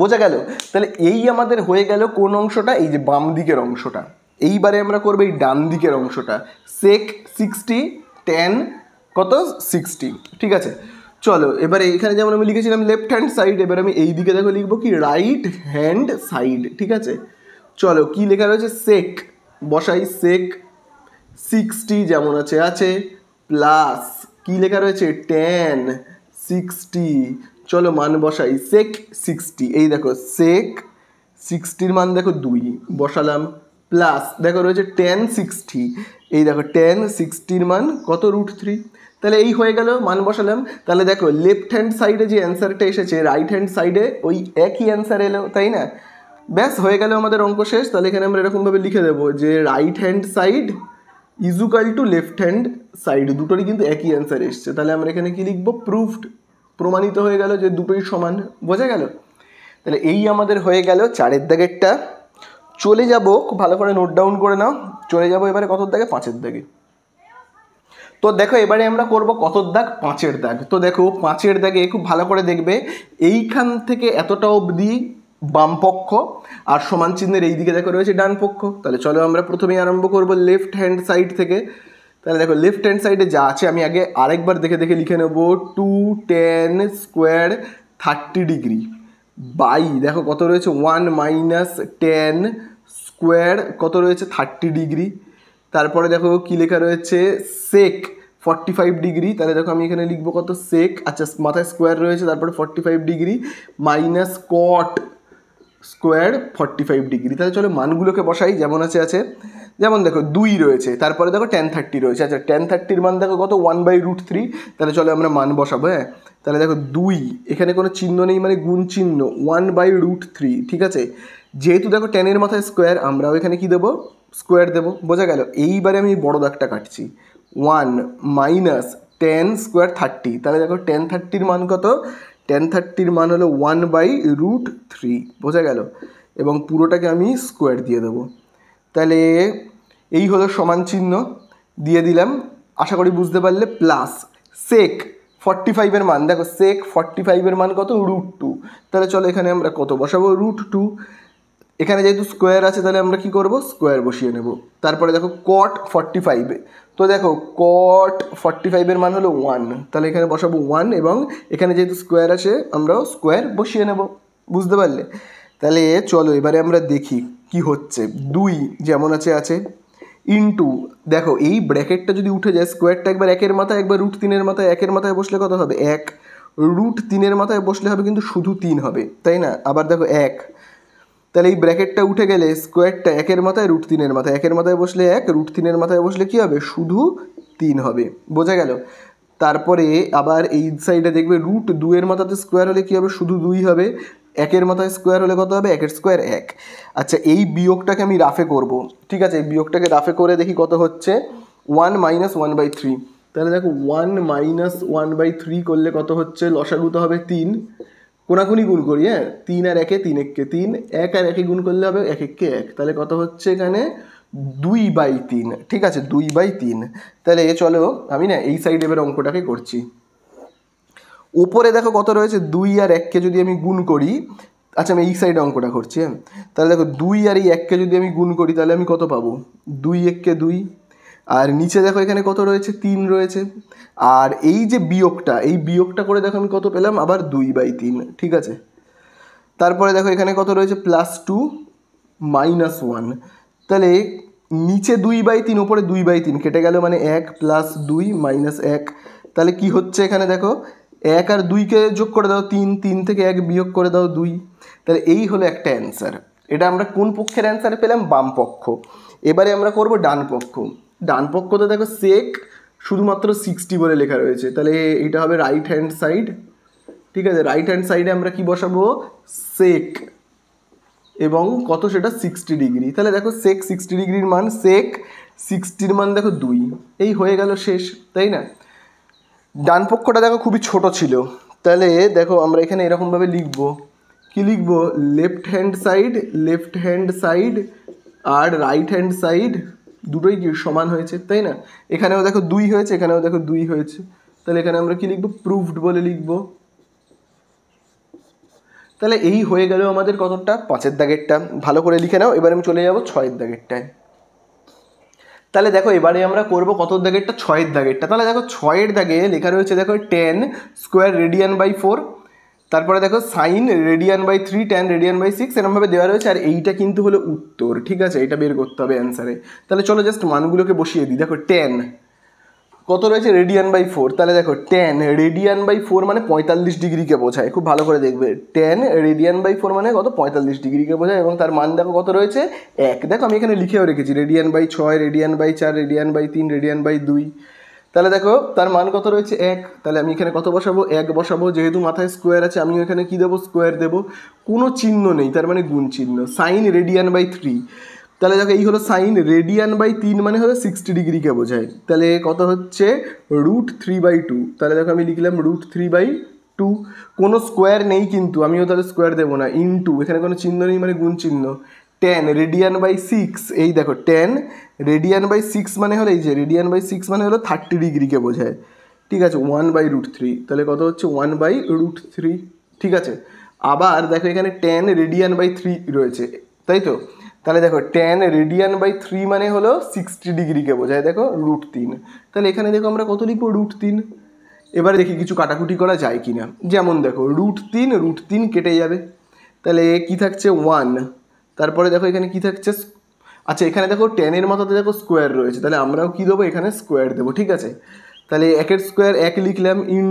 বোঝা গেল তাহলে এই আমাদের হয়ে গেল কোন অংশটা এই যে বাম দিকের অংশটা এইবারে আমরা করবো এই ডান দিকের অংশটা সেক সিক্সটি টেন কত সিক্সটি ঠিক আছে চলো এবারে এখানে যেমন আমি লিখেছিলাম লেফট হ্যান্ড সাইড এবার আমি এই দিকে দেখো লিখবো কি রাইট হ্যান্ড সাইড ঠিক আছে চলো কি লেখা রয়েছে সেক বসাই সেক সিক্সটি যেমন আছে আছে প্লাস কি লেখা রয়েছে টেন সিক্সটি চলো মান বসাই সেক সিক্সটি এই দেখো সেক সিক্সটির মান দেখো দুই বসালাম প্লাস দেখো রয়েছে টেন সিক্সটি এই দেখো টেন সিক্সটির মান কত রুট থ্রি তাহলে এই হয়ে গেল মান বসালাম তাহলে দেখো লেফট হ্যান্ড সাইডে যে অ্যান্সারটা এসেছে রাইট হ্যান্ড সাইডে ওই একই অ্যান্সার এলো তাই না ব্যাস হয়ে গেল আমাদের অঙ্ক শেষ তাহলে এখানে আমরা এরকমভাবে লিখে দেবো যে right hand side equal to left hand side দুটোরই কিন্তু একই অ্যান্সার এসছে তাহলে আমরা এখানে কী লিখবো প্রুফড প্রমাণিত হয়ে গেল যে দুটোই সমান বোঝা গেল তাহলে এই আমাদের হয়ে গেল চারের দাগেরটা চলে যাব ভালো করে নোট ডাউন করে নাও চলে যাবো এবারে কত দাগে পাঁচের দাগে তো দেখো এবারে আমরা করব কত দাগ পাঁচের দাগ তো দেখো পাঁচের দাগে খুব ভালো করে দেখবে এইখান থেকে এতটা অবধি বাম পক্ষ আর সমান চিহ্নের এই দিকে দেখো রয়েছে ডান পক্ষ তাহলে চলো আমরা প্রথমেই আরম্ভ করব লেফট হ্যান্ড সাইড থেকে তাহলে দেখো লেফট হ্যান্ড সাইডে যা আছে আমি আগে আরেকবার দেখে দেখে লিখে নেব two tan square thirty degree by দেখো কত রয়েছে ওয়ান মাইনাস টেন স্কোয়ার কত রয়েছে থার্টি ডিগ্রি তারপরে দেখো কি লেখা রয়েছে সেক ফর্টি ফাইভ ডিগ্রি তাহলে দেখো আমি এখানে লিখবো কত সেক আচ্ছা মাথায় স্কোয়ার রয়েছে তারপরে forty five degree minus cot square forty five degree তাহলে চলো মানগুলোকে বসাই যেমন আছে আছে যেমন দেখো দুই রয়েছে তারপরে দেখো টেন থার্টি রয়েছে আচ্ছা টেন থার্টির মান দেখো কত ওয়ান বাই রুট থ্রি তাহলে চলো আমরা মান বসাবো হ্যাঁ তাহলে দেখো দুই এখানে কোনো চিহ্ন নেই মানে গুণ চিহ্ন ওয়ান বাই রুট থ্রি ঠিক আছে যেহেতু দেখো টেনের মাথায় স্কোয়ার আমরাও এখানে কী দেবো স্কোয়ার দেবো বোঝা গেল এইবারে আমি বড় দাগটা কাটছি one minus tan square thirty তাহলে দেখো টেন থার্টির মান কত টেন থার্টির মান হলো ওয়ান বাই রুট থ্রি বোঝা গেল এবং পুরোটাকে আমি স্কোয়ার দিয়ে দেবো তাহলে এই হলো সমান চিহ্ন দিয়ে দিলাম আশা করি বুঝতে পারলে প্লাস সেক ফর্টি ফাইভের মান দেখো সেক ফর্টি ফাইভের মান কত রুট টু তাহলে চলো এখানে আমরা কত বসাবো রুট টু এখানে যেহেতু স্কোয়ার আছে তাহলে আমরা কি করব স্কোয়ার বসিয়ে নেব তারপরে দেখো কট ফর্টি ফাইভে তো দেখো কট ফর্টি ফাইভের মান হলো ওয়ান তাহলে এখানে বসাবো ওয়ান এবং এখানে যেহেতু স্কোয়ার আছে আমরাও স্কোয়ার বসিয়ে নেব বুঝতে পারলে তাহলে চলো এবারে আমরা দেখি কি হচ্ছে দুই যেমন আছে আছে ইনটু দেখো এই ব্র্যাকেটটা যদি উঠে যায় স্কোয়ারটা একবার একের মাথায় একবার রুট তিনের মাথায় একের মাথায় বসলে কত হবে এক রুট তিনের মাথায় বসলে হবে কিন্তু শুধু তিন হবে তাই না আবার দেখো এক তাহলে এই ব্র্যাকেটটা উঠে গেলে স্কোয়ারটা একের মাথায় রুট তিনের মাথায় একের মাথায় বসলে এক রুট তিনের মাথায় বসলে কী হবে শুধু তিন হবে বোঝা গেল তারপরে আবার এই সাইডে দেখবে রুট দুয়ের মাথাতে স্কোয়ার হলে কী হবে শুধু দুই হবে একের মাথায় স্কোয়ার হলে কত হবে একের স্কোয়ার এক আচ্ছা এই বিয়োগটাকে আমি রাফে করব ঠিক আছে এই বিয়োগটাকে রাফে করে দেখি কত হচ্ছে one minus one by three তাহলে দেখো one minus one by three করলে কত হচ্ছে লসাগুতে হবে তিন কোনাকুনি গুণ করি হ্যাঁ তিন আর একে তিন এককে তিন এক আর একে গুণ করলে হবে এক এককে এক তাহলে কত হচ্ছে এখানে দুই বাই তিন ঠিক আছে দুই বাই তিন তাহলে এ চলো আমি না এই সাইড এবার অঙ্কটাকে করছি ওপরে দেখো কত রয়েছে দুই আর এককে যদি আমি গুণ করি আচ্ছা আমি এই সাইডে অঙ্কটা করছি হ্যাঁ তাহলে দেখো দুই আর এই এককে যদি আমি গুণ করি তাহলে আমি কত পাবো দুই এককে দুই আর নিচে দেখো এখানে কত রয়েছে তিন রয়েছে আর এই যে বিয়োগটা এই বিয়োগটা করে দেখো আমি কত পেলাম আবার দুই বাই তিন ঠিক আছে তারপরে দেখো এখানে কত রয়েছে প্লাস টু মাইনাস ওয়ান তাহলে নিচে দুই বাই তিন ওপরে দুই বাই তিন কেটে গেল মানে এক প্লাস দুই মাইনাস এক তাহলে কি হচ্ছে এখানে দেখো এক আর দুইকে যোগ করে দাও তিন তিন থেকে এক বিয়োগ করে দাও দুই তাহলে এই হলো একটা অ্যান্সার এটা আমরা কোন পক্ষের অ্যান্সার পেলাম বাম পক্ষ এবারে আমরা করব ডান পক্ষ ডান পক্ষতে দেখো সেক শুধুমাত্র সিক্সটি বলে লেখা রয়েছে তাহলে এটা হবে রাইট হ্যান্ড সাইড ঠিক আছে রাইট হ্যান্ড সাইডে আমরা কি বসাবো সেক এবং কত সেটা সিক্সটি ডিগ্রি তাহলে দেখো সেক সিক্সটি ডিগ্রির মান সেক সিক্সটির মান দেখো দুই এই হয়ে গেল শেষ তাই না ডান পক্ষটা দেখো খুবই ছোট ছিল তাহলে দেখো আমরা এখানে এরকমভাবে লিখব কি লিখব left hand side left hand side আর রাইট হ্যান্ড সাইড দুটোই কি সমান হয়েছে তাই না এখানেও দেখো দুই হয়েছে এখানেও দেখো দুই হয়েছে তাহলে এখানে আমরা কি লিখবো প্রুফড বলে লিখবো তাহলে এই হয়ে গেল আমাদের কতটা পাঁচের দাগেরটা ভালো করে লিখে নাও এবার আমি চলে যাব ছয়ের দাগেরটায় তাহলে দেখো এবারে আমরা করব কত দাগেরটা ছয়ের দাগেরটা তাহলে দেখো ছয়ের দাগে লেখা রয়েছে দেখো tan square radian by four তারপরে দেখো sine radian by three tan radian by six এরমভাবে দেওয়া রয়েছে আর এইটা কিন্তু হলো উত্তর ঠিক আছে এটা বের করতে হবে অ্যান্সারে তাহলে চলো জাস্ট মানগুলোকে বসিয়ে দিই দেখো টেন কত রয়েছে রেডিয়ান বাই ফোর তাহলে দেখো টেন রেডিয়ান বাই ফোর মানে পঁয়তাল্লিশ ডিগ্রিকে বোঝায় খুব ভালো করে দেখবে টেন রেডিয়ান বাই ফোর মানে কত পঁয়তাল্লিশ ডিগ্রিকে বোঝায় এবং তার মান দেখো কত রয়েছে এক দেখো আমি এখানে লিখেও রেখেছি রেডিয়ান বাই ছয় রেডিয়ান বাই চার রেডিয়ান বাই তিন রেডিয়ান বাই দুই তাহলে দেখো তার মান কত রয়েছে এক তাহলে আমি এখানে কত বসাবো এক বসাবো যেহেতু মাথায় স্কোয়ার আছে আমি এখানে কি দেবো স্কোয়ার দেবো কোনো চিহ্ন নেই তার মানে গুণ চিহ্ন সাইন রেডিয়ান বাই থ্রি তাহলে দেখো এই হলো সাইন রেডিয়ান বাই তিন মানে হলো সিক্সটি ডিগ্রিকে বোঝায় তাহলে কত হচ্ছে রুট থ্রি বাই টু তাহলে দেখো আমি লিখলাম রুট থ্রি বাই টু কোনো স্কোয়ার নেই কিন্তু আমিও তাহলে স্কোয়ার দেবো না ইন টু এখানে কোনো চিহ্ন নেই মানে গুণ চিহ্ন টেন রেডিয়ান বাই সিক্স এই দেখো টেন রেডিয়ান বাই সিক্স মানে হলো এই যে রেডিয়ান বাই সিক্স মানে হলো থার্টি ডিগ্রিকে বোঝায় ঠিক আছে ওয়ান বাই রুট থ্রি তাহলে কত হচ্ছে ওয়ান বাই রুট থ্রি ঠিক আছে আবার দেখো এখানে টেন রেডিয়ান বাই থ্রি রয়েছে তাই তো তাহলে দেখো টেন রেডিয়ান বাই থ্রি মানে হলো সিক্সটি ডিগ্রিকে বোঝায় দেখো রুট তিন তাহলে এখানে দেখো আমরা কত লিখবো রুট তিন এবারে দেখি কিছু কাটাকুটি করা যায় কি না যেমন দেখো রুট তিন রুট তিন কেটে যাবে তাহলে কি থাকছে ওয়ান তারপরে দেখো এখানে কি থাকছে আচ্ছা এখানে দেখো টেনের মাথাতে দেখো স্কোয়ার রয়েছে তাহলে আমরাও কী দেবো এখানে স্কোয়ার দেবো ঠিক আছে তাহলে একের স্কোয়ার এক লিখলাম ইন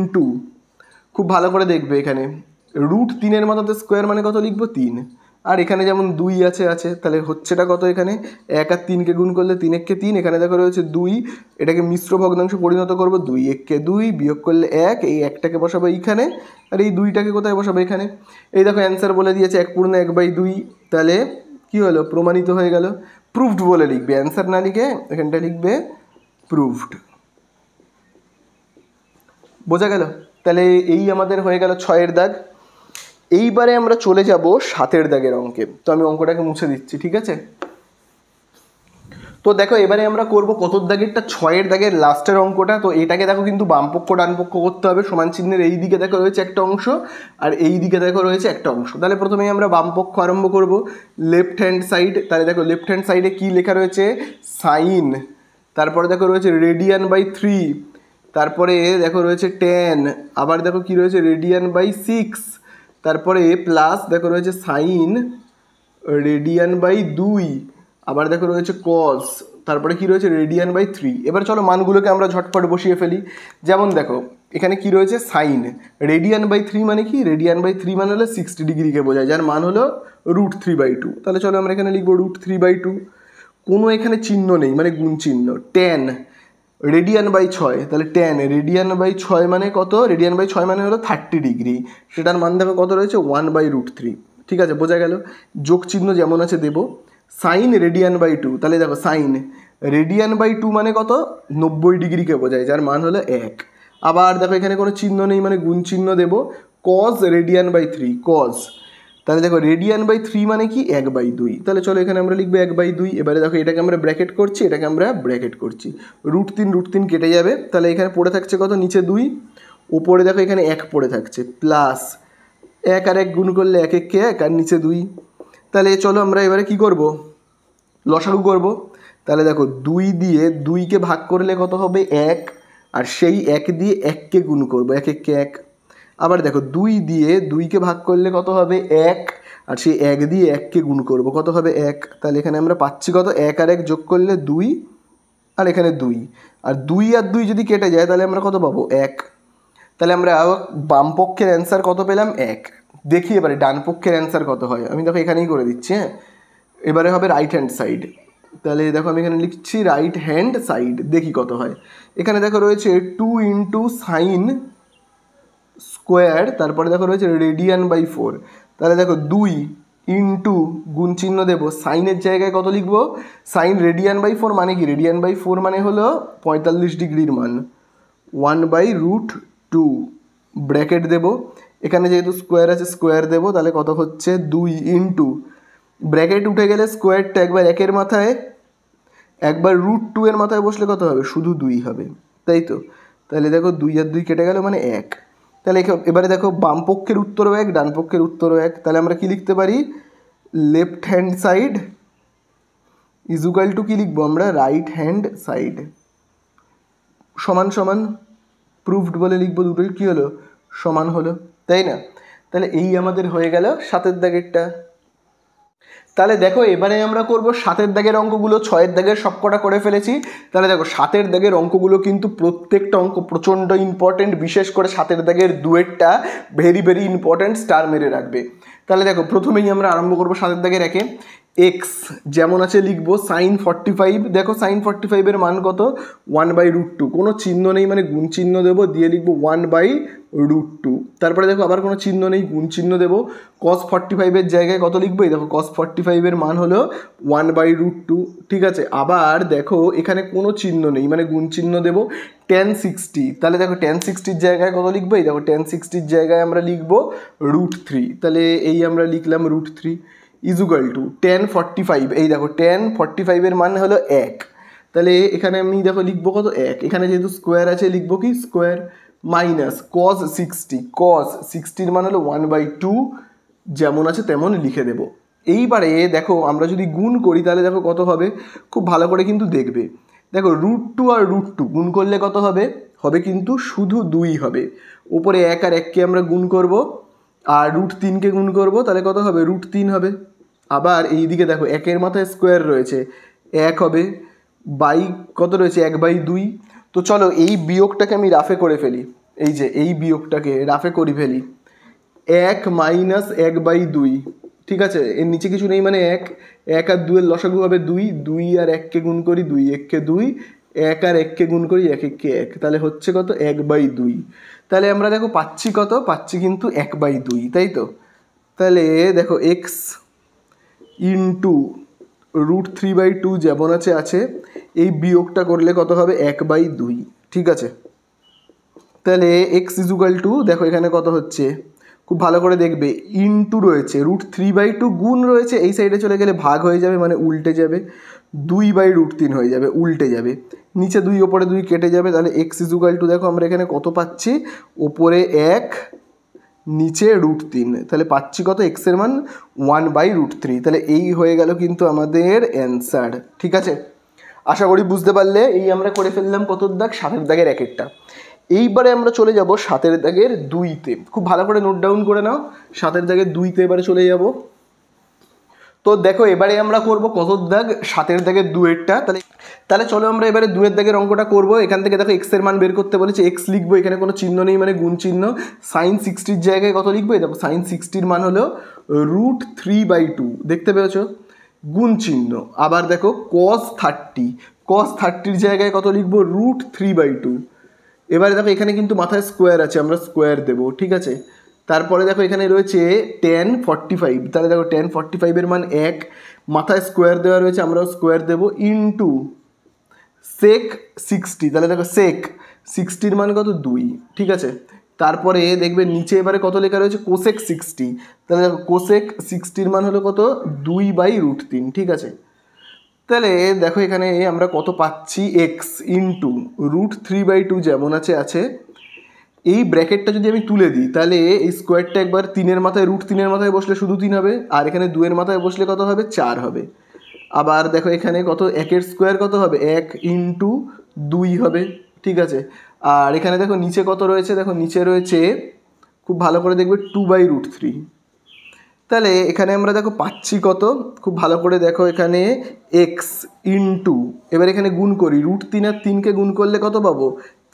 খুব ভালো করে দেখবে এখানে রুট তিনের মাথাতে স্কোয়ার মানে কত লিখবো তিন আর এখানে যেমন দুই আছে আছে তাহলে হচ্ছেটা কত এখানে এক আর তিনকে গুণ করলে তিন এককে তিন এখানে দেখো রয়েছে দুই এটাকে মিশ্র ভগ্নাংশে পরিণত করবো দুই এককে দুই বিয়োগ করলে এক এই একটাকে বসাবো এইখানে আর এই দুইটাকে কোথায় বসাবো এখানে এই দেখো অ্যান্সার বলে দিয়েছে এক পূর্ণ এক বাই দুই তাহলে কী হলো প্রমাণিত হয়ে গেল প্রুফড বলে লিখবে অ্যান্সার না লিখে এখানটা লিখবে প্রুফড বোঝা গেল তাহলে এই আমাদের হয়ে গেল ছয়ের দাগ এইবারে আমরা চলে যাব সাতের দাগের অঙ্কে তো আমি অঙ্কটাকে মুছে দিচ্ছি ঠিক আছে তো দেখো এবারে আমরা করব কত দাগেরটা ছয়ের দাগের লাস্টের অঙ্কটা তো এটাকে দেখো কিন্তু বামপক্ষ ডানপক্ষ করতে হবে সমান চিহ্নের এই দিকে দেখো রয়েছে একটা অংশ আর এই দিকে দেখো রয়েছে একটা অংশ তাহলে প্রথমেই আমরা বামপক্ষ আরম্ভ করব লেফট হ্যান্ড সাইড তাহলে দেখো লেফট হ্যান্ড সাইডে কী লেখা রয়েছে সাইন তারপরে দেখো রয়েছে রেডিয়ান বাই থ্রি তারপরে দেখো রয়েছে টেন আবার দেখো কি রয়েছে রেডিয়ান বাই সিক্স তারপরে প্লাস দেখো রয়েছে সাইন রেডিয়ান বাই দুই আবার দেখো রয়েছে কস তারপরে কি রয়েছে রেডিয়ান বাই থ্রি এবার চলো মানগুলোকে আমরা ঝটপট বসিয়ে ফেলি যেমন দেখো এখানে কি রয়েছে সাইন রেডিয়ান বাই থ্রি মানে কি রেডিয়ান বাই থ্রি মানে হলো সিক্সটি ডিগ্রিকে বোঝায় যার মান হলো রুট থ্রি বাই টু তাহলে চলো আমরা এখানে লিখবো রুট থ্রি বাই টু কোনো এখানে চিহ্ন নেই মানে গুণ চিহ্ন টেন রেডিয়ান বাই ছয় তাহলে টেন রেডিয়ান বাই ছয় মানে কত রেডিয়ান বাই ছয় মানে হলো থার্টি ডিগ্রি সেটার মান দেখো কত রয়েছে ওয়ান বাই রুট থ্রি ঠিক আছে বোঝা গেল যোগ চিহ্ন যেমন আছে দেব সাইন রেডিয়ান বাই টু তাহলে দেখো সাইন রেডিয়ান বাই টু মানে কত নব্বই ডিগ্রিকে বোঝায় যার মান হলো এক আবার দেখো এখানে কোনো চিহ্ন নেই মানে গুণ চিহ্ন দেবো cos radian by three cos তাহলে দেখো রেডিয়ান বাই থ্রি মানে কি এক বাই দুই তাহলে চলো এখানে আমরা লিখবো এক বাই দুই এবারে দেখো এটাকে আমরা ব্র্যাকেট করছি এটাকে আমরা ব্র্যাকেট করছি রুট তিন রুট তিন কেটে যাবে তাহলে এখানে পড়ে থাকছে কত নিচে দুই ওপরে দেখো এখানে এক পড়ে থাকছে প্লাস এক আর এক গুণ করলে এক এককে এক আর নিচে দুই তাহলে চলো আমরা এবারে কি করব লসাগু করব তাহলে দেখো দুই দিয়ে দুইকে ভাগ করলে কত হবে এক আর সেই এক দিয়ে এককে গুণ করবো এক এককে এক আবার দেখো দুই দিয়ে দুইকে ভাগ করলে কত হবে এক আর সেই এক দিয়ে এককে গুণ করব কত হবে এক তাহলে এখানে আমরা পাচ্ছি কত এক আর এক যোগ করলে দুই আর এখানে দুই আর দুই আর দুই যদি কেটে যায় তাহলে আমরা কত পাবো এক তাহলে আমরা বামপক্ষের অ্যান্সার কত পেলাম এক দেখি এবারে ডান পক্ষের অ্যান্সার কত হয় আমি দেখো এখানেই করে দিচ্ছি হ্যাঁ এবারে হবে রাইট হ্যান্ড সাইড তাহলে দেখো আমি এখানে লিখছি রাইট হ্যান্ড সাইড দেখি কত হয় এখানে দেখো রয়েছে টু ইন্টু সাইন স্কোয়ার তারপরে দেখো রয়েছে রেডিয়ান বাই ফোর তাহলে দেখো দুই ইন্টু গুণ চিহ্ন দেবো সাইনের জায়গায় কত লিখবো সাইন রেডিয়ান বাই ফোর মানে কি রেডিয়ান বাই ফোর মানে হলো পঁয়তাল্লিশ ডিগ্রির মান one by root two bracket দেবো এখানে যেহেতু স্কোয়ার আছে স্কোয়ার দেবো তাহলে কত হচ্ছে দুই ইন্টু ব্র্যাকেট উঠে গেলে স্কোয়ারটা একবার একের মাথায় একবার রুট টু এর মাথায় বসলে কত হবে শুধু দুই হবে তাই তো তাহলে দেখো দুই আর দুই কেটে গেল মানে এক তাহলে এবারে দেখো বামপক্ষের উত্তরও এক ডানপক্ষের উত্তরও এক তাহলে আমরা কি লিখতে পারি left hand side equal to কী লিখবো আমরা রাইট হ্যান্ড সাইড সমান সমান প্রুফড বলে লিখবো দুটোই কী হলো সমান হলো তাই না তাহলে এই আমাদের হয়ে গেল সাতের দাগেরটা তাহলে দেখো এবারে আমরা করব সাতের দাগের অঙ্কগুলো ছয়ের দাগের সবকটা করে ফেলেছি তাহলে দেখো সাতের দাগের অঙ্কগুলো কিন্তু প্রত্যেকটা অঙ্ক প্রচণ্ড ইম্পর্টেন্ট বিশেষ করে সাতের দাগের দুয়েরটা ভেরি ভেরি ইম্পর্টেন্ট স্টার মেরে রাখবে তাহলে দেখো প্রথমেই আমরা আরম্ভ করবো সাতের দাগের একে এক্স যেমন আছে লিখবো সাইন ফর্টি ফাইভ দেখো সাইন ফর্টি ফাইভের মান কত ওয়ান বাই রুট টু কোনো চিহ্ন নেই মানে গুণ চিহ্ন দেবো দিয়ে লিখবো ওয়ান বাই রুট টু তারপরে দেখো আবার কোনো চিহ্ন নেই গুণ চিহ্ন দেবো কস ফর্টি ফাইভের জায়গায় কত লিখবো দেখো কস ফর্টি ফাইভের মান হলো ওয়ান বাই রুট টু ঠিক আছে আবার দেখো এখানে কোনো চিহ্ন নেই মানে গুণ চিহ্ন দেবো টেন সিক্সটি তাহলে দেখো টেন সিক্সটির জায়গায় কত লিখবো এই দেখো টেন সিক্সটির জায়গায় আমরা লিখবো রুট থ্রি তাহলে এই আমরা লিখলাম root three equal to tan forty five এই দেখো টেন ফর্টি ফাইভের মানে হলো এক তাহলে এখানে আমি দেখো লিখবো কত এক এখানে যেহেতু স্কোয়ার আছে লিখবো কি square minus cos sixty cos সিক্সটির মান হলো ওয়ান বাই টু যেমন আছে তেমন লিখে দেবো এইবারে দেখো আমরা যদি গুণ করি তাহলে দেখো কত হবে খুব ভালো করে কিন্তু দেখবে দেখো রুট টু আর রুট টু গুণ করলে কত হবে হবে কিন্তু শুধু দুই হবে ওপরে এক আর এককে আমরা গুণ করব আর রুট তিনকে গুণ করব তাহলে কত হবে রুট তিন হবে আবার এই দিকে দেখো একের মাথায় স্কোয়ার রয়েছে এক হবে বাই কত রয়েছে এক বাই দুই তো চলো এই বিয়োগটাকে আমি রাফে করে ফেলি এই যে এই বিয়োগটাকে রাফে করি ফেলি এক মাইনাস এক বাই দুই ঠিক আছে এর নিচে কিছু নেই মানে এক এক আর দুয়ের লসাগু হবে দুই দুই আর এককে গুণ করি দুই এককে দুই এক আর এককে গুণ করি এক এককে এক তাহলে হচ্ছে কত এক বাই দুই তাহলে আমরা দেখো পাচ্ছি কত পাচ্ছি কিন্তু এক বাই দুই তাই তো তাহলে দেখো x into root three by two যেমন আছে আছে এই বিয়োগটা করলে কত হবে এক বাই দুই ঠিক আছে তাহলে এক্স ইজুকাল টু দেখো এখানে কত হচ্ছে খুব ভালো করে দেখবে ইন টু রয়েছে রুট থ্রি বাই টু গুণ রয়েছে এই সাইডে চলে গেলে ভাগ হয়ে যাবে মানে উল্টে যাবে দুই বাই রুট তিন হয়ে যাবে উল্টে যাবে নিচে দুই ওপরে দুই কেটে যাবে তাহলে এক্স ইজুগাল টু দেখো আমরা এখানে কত পাচ্ছি ওপরে এক নিচে রুট তিন তাহলে পাচ্ছি কত এক্সের মান ওয়ান বাই রুট থ্রি তাহলে এই হয়ে গেল কিন্তু আমাদের অ্যান্সার ঠিক আছে আশা করি বুঝতে পারলে এই আমরা করে ফেললাম কত দাগ সাতের দাগের এক একটা এইবারে আমরা চলে যাব সাতের দাগের দুইতে খুব ভালো করে নোট ডাউন করে নাও সাতের দাগের দুইতে এবারে চলে যাব তো দেখো এবারে আমরা করব কত দাগ সাতের দাগের দুয়েরটা তাহলে তাহলে চলো আমরা এবারে দুয়ের দাগের অঙ্কটা করব এখান থেকে দেখো এক্সের মান বের করতে বলেছে এক্স লিখবো এখানে কোনো চিহ্ন নেই মানে গুণ চিহ্ন সাইন সিক্সটির জায়গায় কত লিখবো দেখো সাইন সিক্সটির মান হলো রুট থ্রি বাই টু দেখতে পেয়েছ গুণ চিহ্ন আবার দেখো কস থার্টি কস থার্টির জায়গায় কত লিখবো রুট থ্রি বাই টু এবারে দেখো এখানে কিন্তু মাথায় স্কোয়ার আছে আমরা স্কোয়ার দেবো ঠিক আছে তারপরে দেখো এখানে রয়েছে টেন ফর্টি ফাইভ তাহলে দেখো টেন ফর্টি ফাইভের মান এক মাথায় স্কোয়ার দেওয়া রয়েছে আমরাও স্কোয়ার দেবো ইন্টু সেক সিক্সটি তাহলে দেখো সেক সিক্সটির মান কত দুই ঠিক আছে তারপরে দেখবে নিচে এবারে কত লেখা রয়েছে কোসেক সিক্সটি তাহলে দেখো কোসেক সিক্সটির মান হলো কত দুই বাই রুট তিন ঠিক আছে তাহলে দেখো এখানে আমরা কত পাচ্ছি x into root three by two যেমন আছে আছে এই ব্র্যাকেটটা যদি আমি তুলে দিই তাহলে এই স্কোয়ারটা একবার তিনের মাথায় রুট তিনের মাথায় বসলে শুধু তিন হবে আর এখানে দুয়ের মাথায় বসলে কত হবে চার হবে আবার দেখো এখানে কত একের স্কোয়ার কত হবে এক ইন্টু দুই হবে ঠিক আছে আর এখানে দেখো নিচে কত রয়েছে দেখো নিচে রয়েছে খুব ভালো করে দেখবে টু বাই রুট থ্রি তাহলে এখানে আমরা দেখো পাচ্ছি কত খুব ভালো করে দেখো এখানে এক্স ইনটু এবার এখানে গুণ করি রুট তিন আর তিনকে গুণ করলে কত পাবো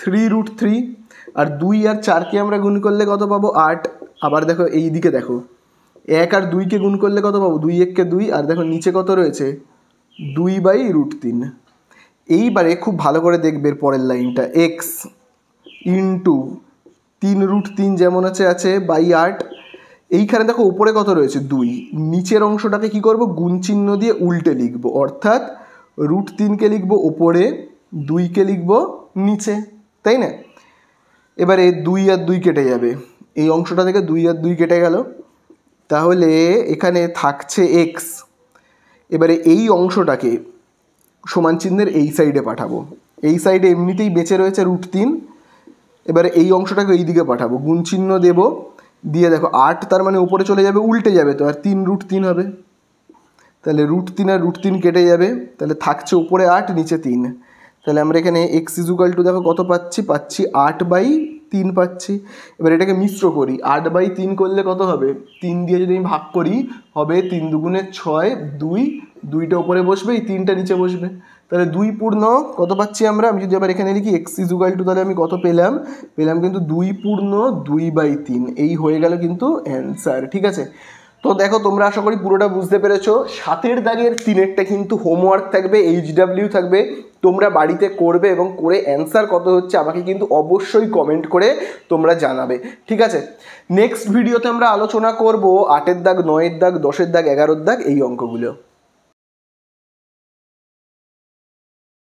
থ্রি রুট থ্রি আর দুই আর চারকে আমরা গুণ করলে কত পাবো আট আবার দেখো এই দিকে দেখো এক আর দুইকে গুণ করলে কত পাবো দুই এককে দুই আর দেখো নিচে কত রয়েছে দুই বাই রুট তিন এইবারে খুব ভালো করে দেখবে পরের লাইনটা এক্স ইনটু তিন রুট তিন যেমন আছে আছে বাই আট এইখানে দেখো উপরে কত রয়েছে দুই নিচের অংশটাকে কি করব গুণ চিহ্ন দিয়ে উল্টে লিখব অর্থাৎ রুট তিনকে লিখব ওপরে দুইকে লিখব নিচে তাই না এবারে দুই আর দুই কেটে যাবে এই অংশটা থেকে দুই আর দুই কেটে গেল তাহলে এখানে থাকছে এক্স এবারে এই অংশটাকে সমান চিহ্নের এই সাইডে পাঠাবো এই সাইডে এমনিতেই বেঁচে রয়েছে রুট তিন এবারে এই অংশটাকে এই দিকে পাঠাবো গুণ চিহ্ন দেবো দিয়ে দেখো আট তার মানে উপরে চলে যাবে উল্টে যাবে তো আর তিন রুট তিন হবে তাহলে রুট তিন আর রুট তিন কেটে যাবে তাহলে থাকছে উপরে আট নিচে তিন তাহলে আমরা এখানে এক্স ইজুকাল টু দেখো কত পাচ্ছি পাচ্ছি আট বাই তিন পাচ্ছি এবার এটাকে মিশ্র করি আট বাই তিন করলে কত হবে তিন দিয়ে যদি আমি ভাগ করি হবে তিন দুগুণে ছয় দুই দুইটা উপরে বসবে এই তিনটা নিচে বসবে তাহলে দুই পূর্ণ কত পাচ্ছি আমরা আমি যদি আবার এখানে লিখি এক্স ইজুগাল টু তাহলে আমি কত পেলাম পেলাম কিন্তু দুই পূর্ণ দুই বাই তিন এই হয়ে গেল কিন্তু অ্যান্সার ঠিক আছে তো দেখো তোমরা আশা করি পুরোটা বুঝতে পেরেছো সাতের দাগের তিনেরটা কিন্তু হোমওয়ার্ক থাকবে এইচডাব্লিউ থাকবে তোমরা বাড়িতে করবে এবং করে অ্যান্সার কত হচ্ছে আমাকে কিন্তু অবশ্যই কমেন্ট করে তোমরা জানাবে ঠিক আছে নেক্সট ভিডিওতে আমরা আলোচনা করব আটের দাগ নয়ের দাগ দশের দাগ এগারোর দাগ এই অঙ্কগুলো